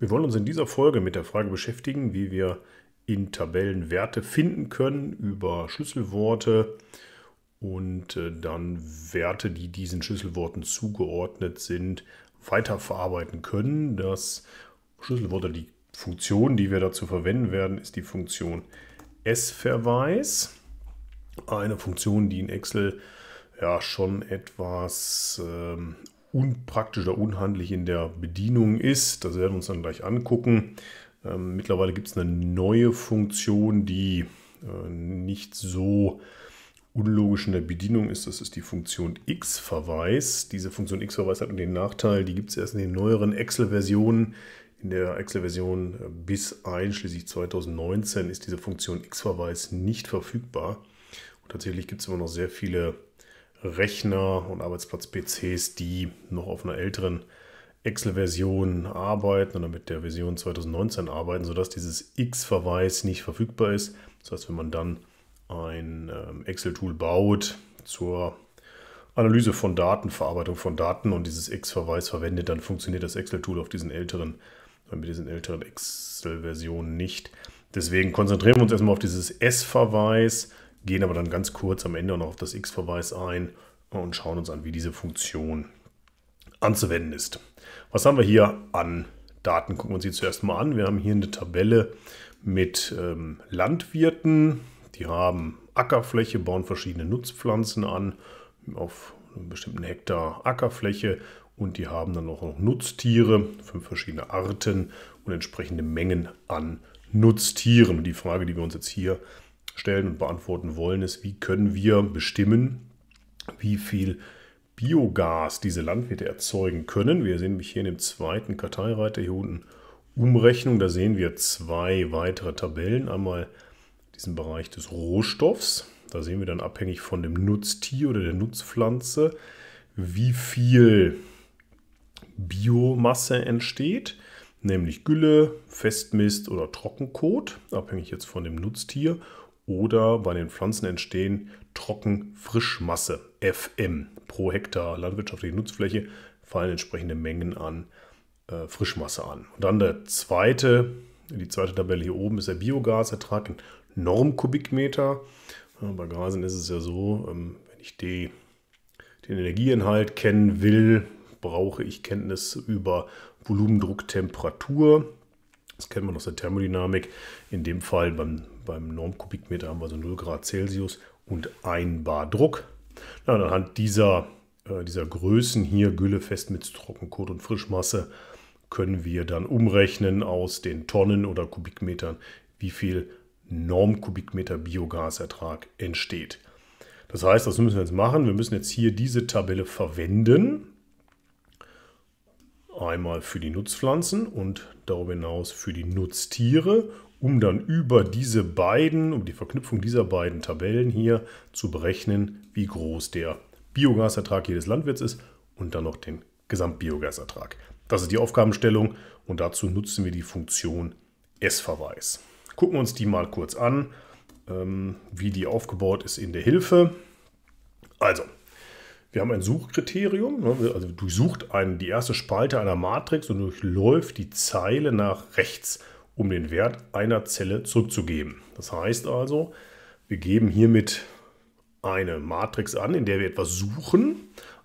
Wir wollen uns in dieser Folge mit der Frage beschäftigen, wie wir in Tabellen Werte finden können über Schlüsselworte und äh, dann Werte, die diesen Schlüsselworten zugeordnet sind, weiterverarbeiten können. Das Schlüsselwort die Funktion, die wir dazu verwenden werden, ist die Funktion S-Verweis. Eine Funktion, die in Excel ja schon etwas ähm, unpraktisch oder unhandlich in der Bedienung ist. Das werden wir uns dann gleich angucken. Ähm, mittlerweile gibt es eine neue Funktion, die äh, nicht so unlogisch in der Bedienung ist. Das ist die Funktion X-Verweis. Diese Funktion X-Verweis hat den Nachteil, die gibt es erst in den neueren Excel-Versionen. In der Excel-Version äh, bis einschließlich 2019 ist diese Funktion X-Verweis nicht verfügbar. Und tatsächlich gibt es immer noch sehr viele Rechner und Arbeitsplatz-PCs, die noch auf einer älteren Excel-Version arbeiten oder mit der Version 2019 arbeiten, sodass dieses X-Verweis nicht verfügbar ist. Das heißt, wenn man dann ein ähm, Excel-Tool baut zur Analyse von Daten, Verarbeitung von Daten und dieses X-Verweis verwendet, dann funktioniert das Excel-Tool auf diesen älteren, äh, mit diesen älteren Excel-Versionen nicht. Deswegen konzentrieren wir uns erstmal auf dieses S-Verweis gehen aber dann ganz kurz am Ende noch auf das x-Verweis ein und schauen uns an, wie diese Funktion anzuwenden ist. Was haben wir hier an Daten? Gucken wir uns die zuerst mal an. Wir haben hier eine Tabelle mit ähm, Landwirten. Die haben Ackerfläche, bauen verschiedene Nutzpflanzen an auf einem bestimmten Hektar Ackerfläche und die haben dann auch noch Nutztiere, fünf verschiedene Arten und entsprechende Mengen an Nutztieren. Die Frage, die wir uns jetzt hier stellen und beantworten wollen, ist, wie können wir bestimmen, wie viel Biogas diese Landwirte erzeugen können. Wir sehen mich hier in dem zweiten Karteireiter hier unten Umrechnung. Da sehen wir zwei weitere Tabellen. Einmal diesen Bereich des Rohstoffs. Da sehen wir dann abhängig von dem Nutztier oder der Nutzpflanze, wie viel Biomasse entsteht, nämlich Gülle, Festmist oder Trockenkot, abhängig jetzt von dem Nutztier oder bei den Pflanzen entstehen Trockenfrischmasse, FM, pro Hektar landwirtschaftliche Nutzfläche fallen entsprechende Mengen an äh, Frischmasse an. Und dann der zweite, die zweite Tabelle hier oben ist der Biogasertrag in Normkubikmeter. Ja, bei Gasen ist es ja so, ähm, wenn ich die, den Energieinhalt kennen will, brauche ich Kenntnis über Volumendruck, Temperatur. Das kennt man aus der Thermodynamik. In dem Fall beim beim Normkubikmeter haben wir so 0 Grad Celsius und 1 Bar Druck. Ja, und anhand dieser, äh, dieser Größen hier, Gülle, fest mit Trockenkot und Frischmasse, können wir dann umrechnen aus den Tonnen oder Kubikmetern, wie viel Normkubikmeter Biogasertrag entsteht. Das heißt, das müssen wir jetzt machen. Wir müssen jetzt hier diese Tabelle verwenden. Einmal für die Nutzpflanzen und darüber hinaus für die Nutztiere um dann über diese beiden, um die Verknüpfung dieser beiden Tabellen hier zu berechnen, wie groß der Biogasertrag jedes Landwirts ist und dann noch den Gesamtbiogasertrag. Das ist die Aufgabenstellung und dazu nutzen wir die Funktion S-Verweis. Gucken wir uns die mal kurz an, ähm, wie die aufgebaut ist in der Hilfe. Also, wir haben ein Suchkriterium, ne, also durchsucht die erste Spalte einer Matrix und durchläuft die Zeile nach rechts um den Wert einer Zelle zurückzugeben. Das heißt also, wir geben hiermit eine Matrix an, in der wir etwas suchen,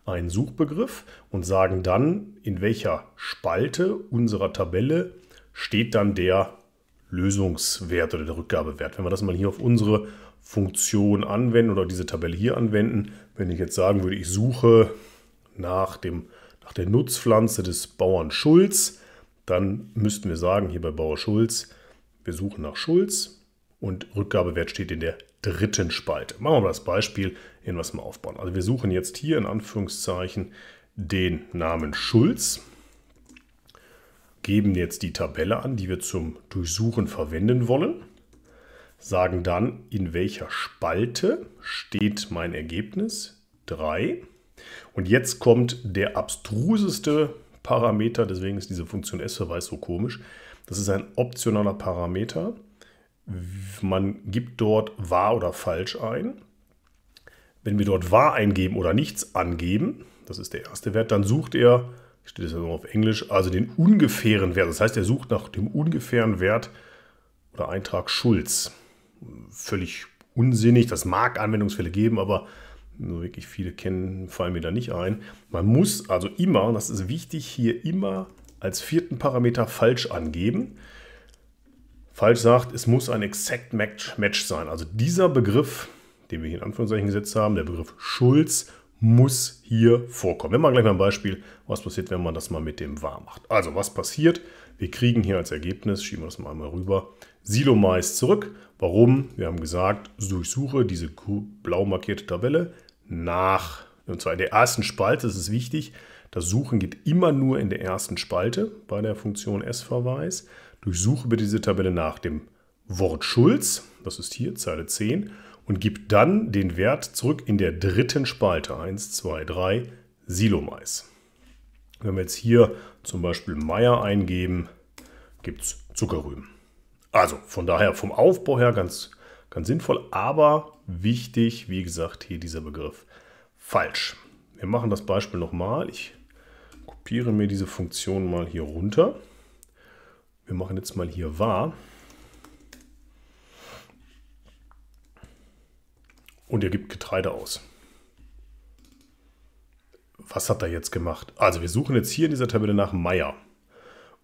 einen Suchbegriff und sagen dann, in welcher Spalte unserer Tabelle steht dann der Lösungswert oder der Rückgabewert. Wenn wir das mal hier auf unsere Funktion anwenden oder diese Tabelle hier anwenden, wenn ich jetzt sagen würde, ich suche nach, dem, nach der Nutzpflanze des Bauern Schulz, dann müssten wir sagen, hier bei Bauer Schulz, wir suchen nach Schulz und Rückgabewert steht in der dritten Spalte. Machen wir das Beispiel, in was wir aufbauen. Also wir suchen jetzt hier in Anführungszeichen den Namen Schulz, geben jetzt die Tabelle an, die wir zum Durchsuchen verwenden wollen, sagen dann, in welcher Spalte steht mein Ergebnis 3. Und jetzt kommt der abstruseste Parameter, deswegen ist diese Funktion S-Verweis so komisch. Das ist ein optionaler Parameter. Man gibt dort wahr oder falsch ein. Wenn wir dort wahr eingeben oder nichts angeben, das ist der erste Wert, dann sucht er, ich stehe das jetzt auf Englisch, also den ungefähren Wert. Das heißt, er sucht nach dem ungefähren Wert oder Eintrag Schulz. Völlig unsinnig, das mag Anwendungsfälle geben, aber nur wirklich viele kennen, fallen mir da nicht ein. Man muss also immer, und das ist wichtig, hier immer als vierten Parameter falsch angeben. Falsch sagt, es muss ein Exact Match, Match sein. Also dieser Begriff, den wir hier in Anführungszeichen gesetzt haben, der Begriff Schulz, muss hier vorkommen. Wenn man gleich mal ein Beispiel, was passiert, wenn man das mal mit dem wahr macht. Also was passiert? Wir kriegen hier als Ergebnis, schieben wir das mal einmal rüber, Silo Mais zurück. Warum? Wir haben gesagt, durchsuche diese blau markierte Tabelle, nach. Und zwar in der ersten Spalte, das ist wichtig. Das Suchen geht immer nur in der ersten Spalte bei der Funktion S-Verweis. Durchsuche bitte diese Tabelle nach dem Wort Schulz, das ist hier Zeile 10, und gib dann den Wert zurück in der dritten Spalte 1, 2, 3, Silomais. Wenn wir jetzt hier zum Beispiel Meier eingeben, gibt es Zuckerrüben. Also von daher vom Aufbau her ganz, ganz sinnvoll, aber wichtig, wie gesagt, hier dieser Begriff falsch. Wir machen das Beispiel nochmal. Ich kopiere mir diese Funktion mal hier runter. Wir machen jetzt mal hier wahr. Und er gibt Getreide aus. Was hat er jetzt gemacht? Also wir suchen jetzt hier in dieser Tabelle nach Meier.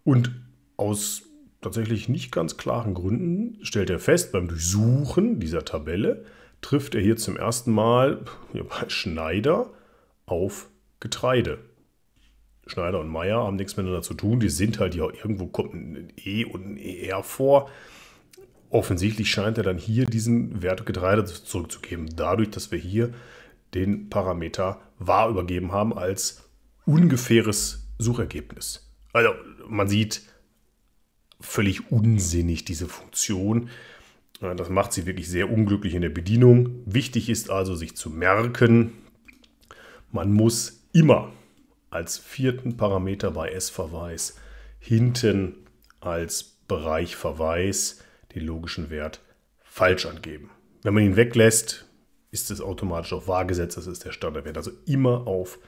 Und aus tatsächlich nicht ganz klaren Gründen stellt er fest beim Durchsuchen dieser Tabelle, trifft er hier zum ersten Mal bei Schneider auf Getreide. Schneider und Meier haben nichts miteinander zu tun. Die sind halt ja irgendwo kommt ein E und ein ER vor. Offensichtlich scheint er dann hier diesen Wert Getreide zurückzugeben, dadurch, dass wir hier den Parameter wahr übergeben haben als ungefähres Suchergebnis. Also man sieht völlig unsinnig diese Funktion. Das macht sie wirklich sehr unglücklich in der Bedienung. Wichtig ist also, sich zu merken, man muss immer als vierten Parameter bei S-Verweis hinten als Bereich Verweis den logischen Wert falsch angeben. Wenn man ihn weglässt, ist es automatisch auf wahr gesetzt. Das ist der Standardwert. Also immer auf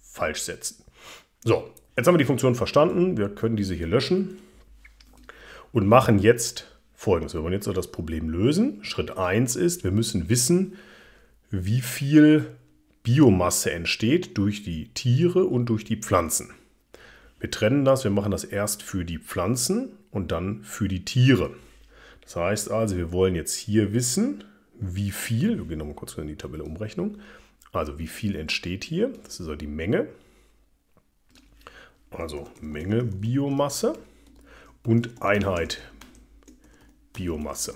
falsch setzen. So, jetzt haben wir die Funktion verstanden. Wir können diese hier löschen und machen jetzt folgendes. Wir wollen jetzt das Problem lösen. Schritt 1 ist, wir müssen wissen, wie viel Biomasse entsteht durch die Tiere und durch die Pflanzen. Wir trennen das, wir machen das erst für die Pflanzen und dann für die Tiere. Das heißt also, wir wollen jetzt hier wissen, wie viel, wir gehen nochmal kurz in die Tabelle Umrechnung, also wie viel entsteht hier, das ist also die Menge, also Menge Biomasse und Einheit Biomasse.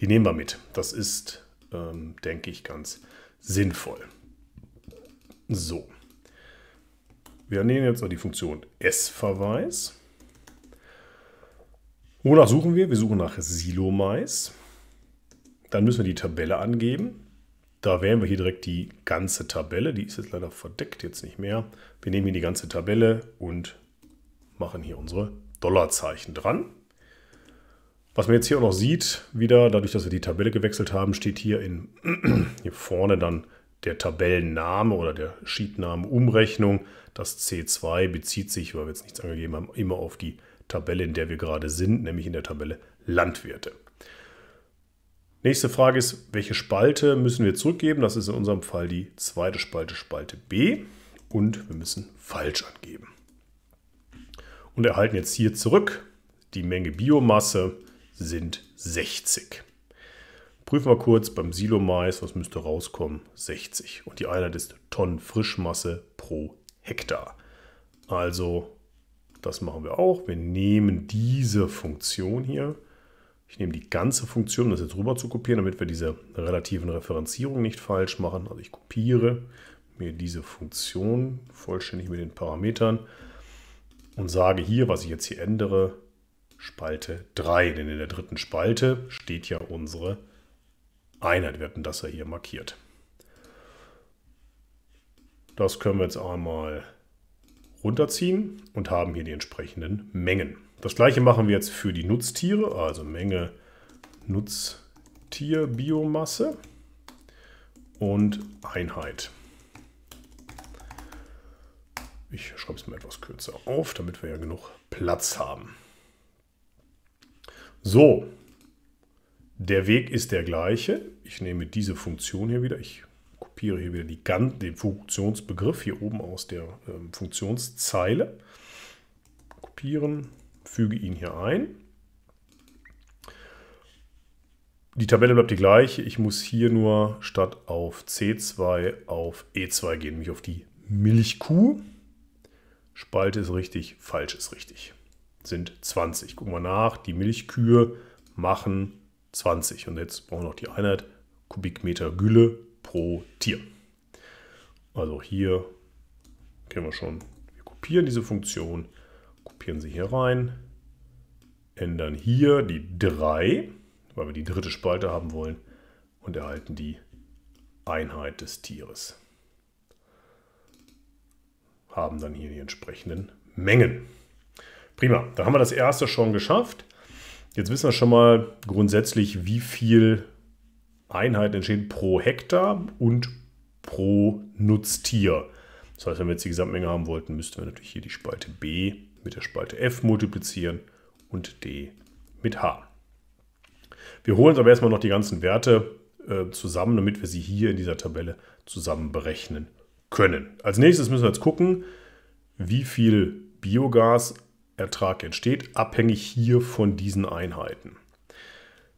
Die nehmen wir mit. Das ist, ähm, denke ich, ganz sinnvoll. So. Wir nehmen jetzt mal die Funktion S-Verweis. Wonach suchen wir? Wir suchen nach Silomais. Dann müssen wir die Tabelle angeben. Da wählen wir hier direkt die ganze Tabelle. Die ist jetzt leider verdeckt, jetzt nicht mehr. Wir nehmen hier die ganze Tabelle und machen hier unsere Dollarzeichen dran. Was man jetzt hier auch noch sieht, wieder dadurch, dass wir die Tabelle gewechselt haben, steht hier, in, hier vorne dann der Tabellenname oder der Sheetname Umrechnung. Das C2 bezieht sich, weil wir jetzt nichts angegeben haben, immer auf die Tabelle, in der wir gerade sind, nämlich in der Tabelle Landwirte. Nächste Frage ist, welche Spalte müssen wir zurückgeben? Das ist in unserem Fall die zweite Spalte, Spalte B. Und wir müssen falsch angeben. Und erhalten jetzt hier zurück die Menge Biomasse sind 60. Prüfen wir kurz beim Silo-Mais, was müsste rauskommen? 60. Und die Einheit ist Tonnen Frischmasse pro Hektar. Also, das machen wir auch. Wir nehmen diese Funktion hier. Ich nehme die ganze Funktion, um das jetzt rüber zu kopieren, damit wir diese relativen Referenzierungen nicht falsch machen. Also ich kopiere mir diese Funktion vollständig mit den Parametern und sage hier, was ich jetzt hier ändere, Spalte 3. Denn in der dritten Spalte steht ja unsere Einheit. Wir hatten das ja hier markiert. Das können wir jetzt einmal runterziehen und haben hier die entsprechenden Mengen. Das gleiche machen wir jetzt für die Nutztiere, also Menge Nutztierbiomasse und Einheit. Ich schreibe es mal etwas kürzer auf, damit wir ja genug Platz haben. So, der Weg ist der gleiche. Ich nehme diese Funktion hier wieder. Ich kopiere hier wieder die, den Funktionsbegriff hier oben aus der ähm, Funktionszeile. Kopieren, füge ihn hier ein. Die Tabelle bleibt die gleiche. Ich muss hier nur statt auf C2 auf E2 gehen, nämlich auf die Milchkuh. Spalte ist richtig, falsch ist richtig sind 20. Gucken wir nach, die Milchkühe machen 20. Und jetzt brauchen wir noch die Einheit Kubikmeter Gülle pro Tier. Also hier können wir schon, wir kopieren diese Funktion, kopieren sie hier rein, ändern hier die 3, weil wir die dritte Spalte haben wollen, und erhalten die Einheit des Tieres. Haben dann hier die entsprechenden Mengen. Prima, dann haben wir das erste schon geschafft. Jetzt wissen wir schon mal grundsätzlich, wie viel Einheiten entstehen pro Hektar und pro Nutztier. Das heißt, wenn wir jetzt die Gesamtmenge haben wollten, müssten wir natürlich hier die Spalte B mit der Spalte F multiplizieren und D mit H. Wir holen uns aber erstmal noch die ganzen Werte äh, zusammen, damit wir sie hier in dieser Tabelle zusammen berechnen können. Als nächstes müssen wir jetzt gucken, wie viel Biogas Ertrag entsteht, abhängig hier von diesen Einheiten.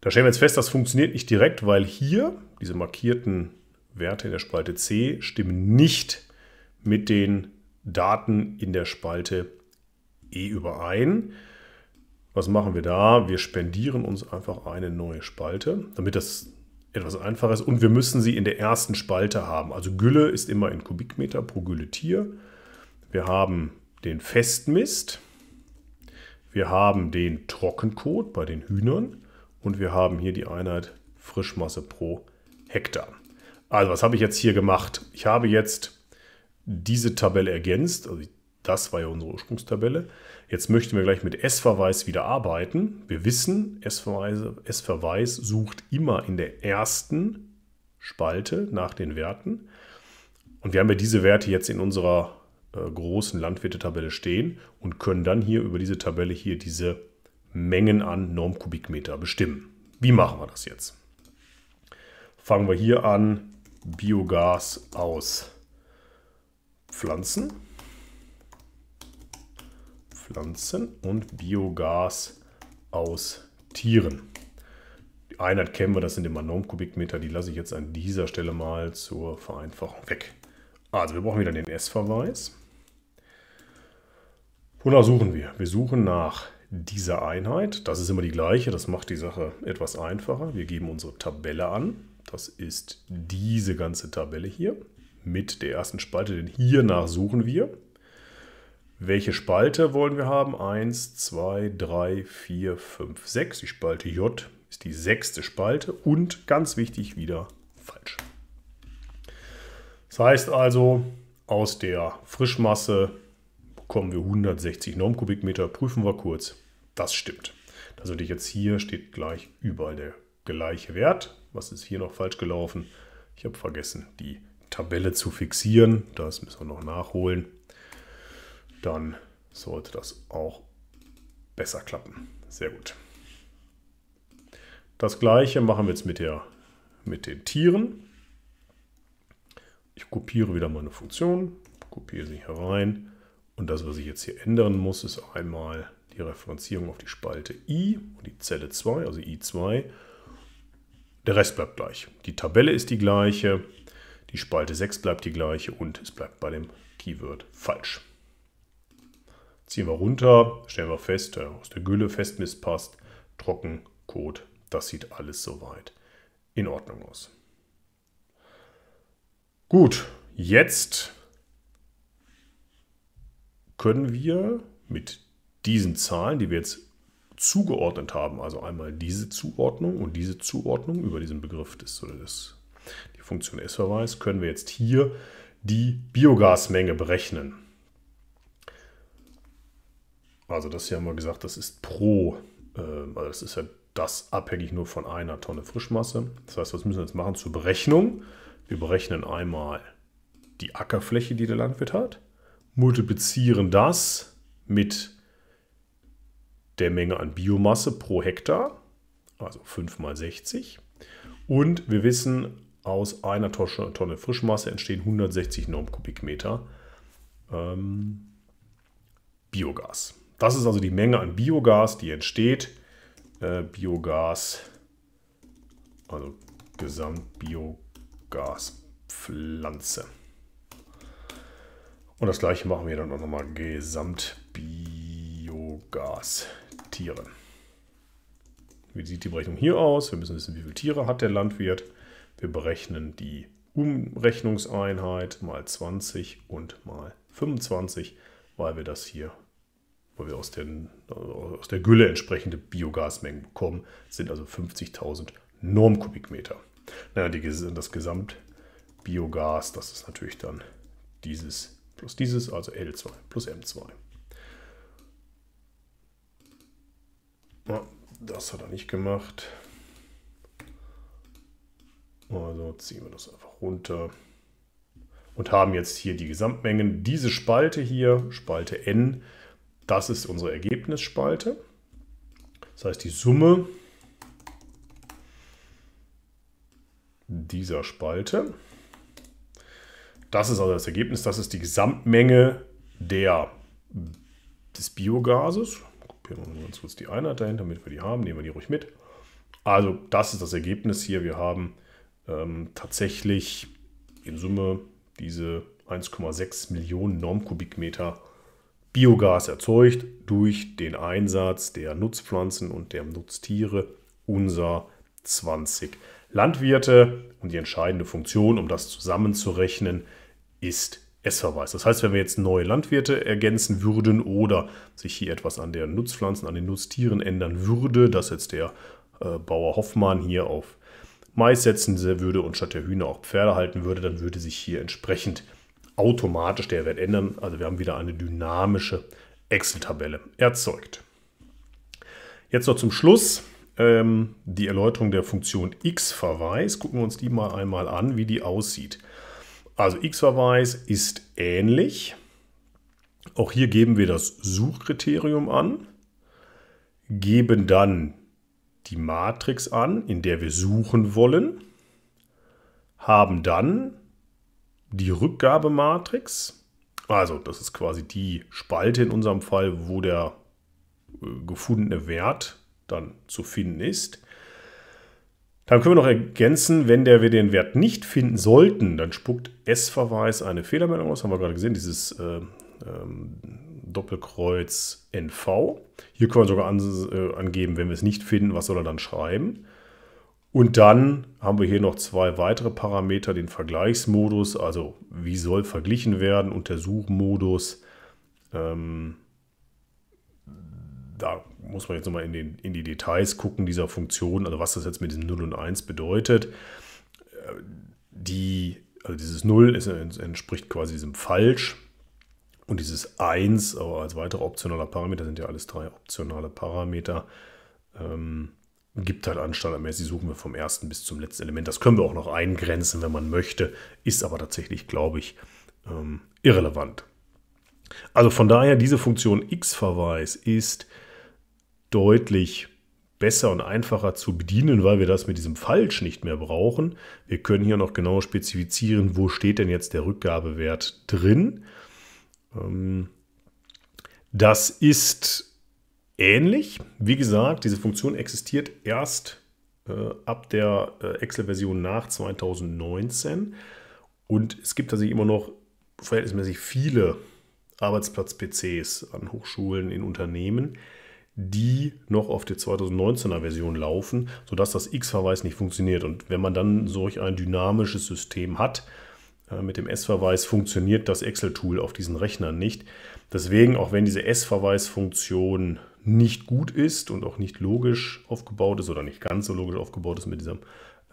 Da stellen wir jetzt fest, das funktioniert nicht direkt, weil hier diese markierten Werte in der Spalte C stimmen nicht mit den Daten in der Spalte E überein. Was machen wir da? Wir spendieren uns einfach eine neue Spalte, damit das etwas einfacher ist. Und wir müssen sie in der ersten Spalte haben. Also Gülle ist immer in Kubikmeter pro Gülletier. Wir haben den Festmist. Wir haben den Trockenkot bei den Hühnern und wir haben hier die Einheit Frischmasse pro Hektar. Also was habe ich jetzt hier gemacht? Ich habe jetzt diese Tabelle ergänzt, also das war ja unsere Ursprungstabelle. Jetzt möchten wir gleich mit S-Verweis wieder arbeiten. Wir wissen, S-Verweis sucht immer in der ersten Spalte nach den Werten. Und wir haben ja diese Werte jetzt in unserer äh, großen Landwirtetabelle stehen und können dann hier über diese Tabelle hier diese Mengen an Normkubikmeter bestimmen. Wie machen wir das jetzt? Fangen wir hier an, Biogas aus Pflanzen, Pflanzen und Biogas aus Tieren. Die Einheit kennen wir, das sind immer Normkubikmeter, die lasse ich jetzt an dieser Stelle mal zur Vereinfachung weg. Also wir brauchen wieder den S-Verweis. Wonach suchen wir? Wir suchen nach dieser Einheit. Das ist immer die gleiche, das macht die Sache etwas einfacher. Wir geben unsere Tabelle an. Das ist diese ganze Tabelle hier mit der ersten Spalte, denn hiernach suchen wir. Welche Spalte wollen wir haben? 1, 2, 3, 4, 5, 6. Die Spalte J ist die sechste Spalte und ganz wichtig wieder falsch. Das heißt also, aus der Frischmasse kommen wir 160 Normkubikmeter, prüfen wir kurz. Das stimmt. Also jetzt hier steht gleich überall der gleiche Wert. Was ist hier noch falsch gelaufen? Ich habe vergessen, die Tabelle zu fixieren. Das müssen wir noch nachholen. Dann sollte das auch besser klappen. Sehr gut. Das gleiche machen wir jetzt mit, der, mit den Tieren. Ich kopiere wieder meine Funktion, kopiere sie herein und das, was ich jetzt hier ändern muss, ist einmal die Referenzierung auf die Spalte i und die Zelle 2, also i2. Der Rest bleibt gleich. Die Tabelle ist die gleiche, die Spalte 6 bleibt die gleiche und es bleibt bei dem Keyword falsch. Ziehen wir runter, stellen wir fest, aus der Gülle Festmist passt, trocken, Code, das sieht alles soweit in Ordnung aus. Gut, jetzt können wir mit diesen Zahlen, die wir jetzt zugeordnet haben, also einmal diese Zuordnung und diese Zuordnung über diesen Begriff des oder des, die Funktion S-Verweis, können wir jetzt hier die Biogasmenge berechnen. Also das hier haben wir gesagt, das ist pro, ähm, also das ist ja das abhängig nur von einer Tonne Frischmasse. Das heißt, was müssen wir jetzt machen zur Berechnung? Wir berechnen einmal die Ackerfläche, die der Landwirt hat multiplizieren das mit der Menge an Biomasse pro Hektar, also 5 mal 60. Und wir wissen, aus einer Tonne Frischmasse entstehen 160 Normkubikmeter ähm, Biogas. Das ist also die Menge an Biogas, die entsteht. Äh, Biogas, also Gesamtbiogaspflanze. Und das gleiche machen wir dann auch nochmal gesamt Biogastiere. Wie sieht die Berechnung hier aus? Wir müssen wissen, wie viele Tiere hat der Landwirt. Wir berechnen die Umrechnungseinheit mal 20 und mal 25, weil wir das hier, weil wir aus, den, aus der Gülle entsprechende Biogasmengen bekommen, sind also 50.000 Normkubikmeter. Naja, die, das Gesamtbiogas, das ist natürlich dann dieses plus dieses, also L2 plus M2. Ja, das hat er nicht gemacht. Also ziehen wir das einfach runter und haben jetzt hier die Gesamtmengen. Diese Spalte hier, Spalte n, das ist unsere Ergebnisspalte. Das heißt, die Summe dieser Spalte das ist also das Ergebnis, das ist die Gesamtmenge der, des Biogases. Kopieren wir uns kurz die Einheit dahinter, damit wir die haben, nehmen wir die ruhig mit. Also das ist das Ergebnis hier. Wir haben ähm, tatsächlich in Summe diese 1,6 Millionen Normkubikmeter Biogas erzeugt durch den Einsatz der Nutzpflanzen und der Nutztiere unser 20 Landwirte. Und die entscheidende Funktion, um das zusammenzurechnen, ist S-Verweis. Das heißt, wenn wir jetzt neue Landwirte ergänzen würden oder sich hier etwas an den Nutzpflanzen, an den Nutztieren ändern würde, dass jetzt der äh, Bauer Hoffmann hier auf Mais setzen würde und statt der Hühner auch Pferde halten würde, dann würde sich hier entsprechend automatisch der Wert ändern. Also wir haben wieder eine dynamische Excel-Tabelle erzeugt. Jetzt noch zum Schluss ähm, die Erläuterung der Funktion x-Verweis. Gucken wir uns die mal einmal an, wie die aussieht. Also X-Verweis ist ähnlich. Auch hier geben wir das Suchkriterium an, geben dann die Matrix an, in der wir suchen wollen, haben dann die Rückgabematrix, also das ist quasi die Spalte in unserem Fall, wo der äh, gefundene Wert dann zu finden ist, dann können wir noch ergänzen, wenn der wir den Wert nicht finden sollten, dann spuckt S-Verweis eine Fehlermeldung aus. Haben wir gerade gesehen, dieses äh, ähm, Doppelkreuz NV. Hier können wir sogar an, äh, angeben, wenn wir es nicht finden, was soll er dann schreiben. Und dann haben wir hier noch zwei weitere Parameter, den Vergleichsmodus, also wie soll verglichen werden und der Suchmodus. Ähm, da muss man jetzt nochmal in, in die Details gucken dieser Funktion, also was das jetzt mit diesem 0 und 1 bedeutet. Äh, die, also dieses 0 ist, entspricht quasi diesem Falsch und dieses 1 als weiterer optionaler Parameter, sind ja alles drei optionale Parameter, ähm, gibt halt anstandartmäßig, suchen wir vom ersten bis zum letzten Element. Das können wir auch noch eingrenzen, wenn man möchte, ist aber tatsächlich, glaube ich, ähm, irrelevant. Also von daher, diese Funktion x-Verweis ist deutlich besser und einfacher zu bedienen, weil wir das mit diesem Falsch nicht mehr brauchen. Wir können hier noch genau spezifizieren, wo steht denn jetzt der Rückgabewert drin. Ähm, das ist ähnlich. Wie gesagt, diese Funktion existiert erst äh, ab der äh, Excel-Version nach 2019 und es gibt tatsächlich immer noch verhältnismäßig viele Arbeitsplatz-PCs an Hochschulen, in Unternehmen, die noch auf der 2019er Version laufen, sodass das X-Verweis nicht funktioniert. Und wenn man dann solch ein dynamisches System hat, äh, mit dem S-Verweis funktioniert das Excel-Tool auf diesen Rechnern nicht. Deswegen, auch wenn diese S-Verweisfunktion nicht gut ist und auch nicht logisch aufgebaut ist oder nicht ganz so logisch aufgebaut ist mit diesem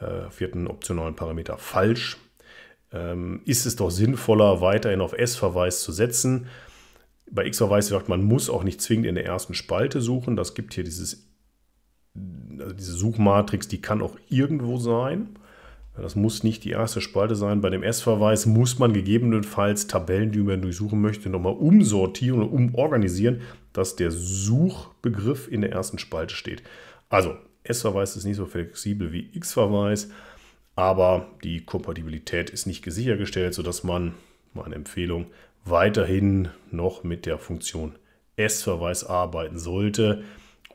äh, vierten optionalen Parameter falsch, ähm, ist es doch sinnvoller, weiterhin auf S-Verweis zu setzen, bei X-Verweis sagt man, muss auch nicht zwingend in der ersten Spalte suchen. Das gibt hier dieses, also diese Suchmatrix, die kann auch irgendwo sein. Das muss nicht die erste Spalte sein. Bei dem S-Verweis muss man gegebenenfalls Tabellen, die man durchsuchen möchte, nochmal umsortieren und umorganisieren, dass der Suchbegriff in der ersten Spalte steht. Also, S-Verweis ist nicht so flexibel wie X-Verweis, aber die Kompatibilität ist nicht sichergestellt, sodass man, meine Empfehlung, weiterhin noch mit der Funktion S-Verweis arbeiten sollte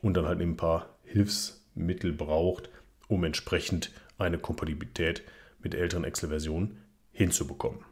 und dann halt ein paar Hilfsmittel braucht, um entsprechend eine Kompatibilität mit älteren Excel-Versionen hinzubekommen.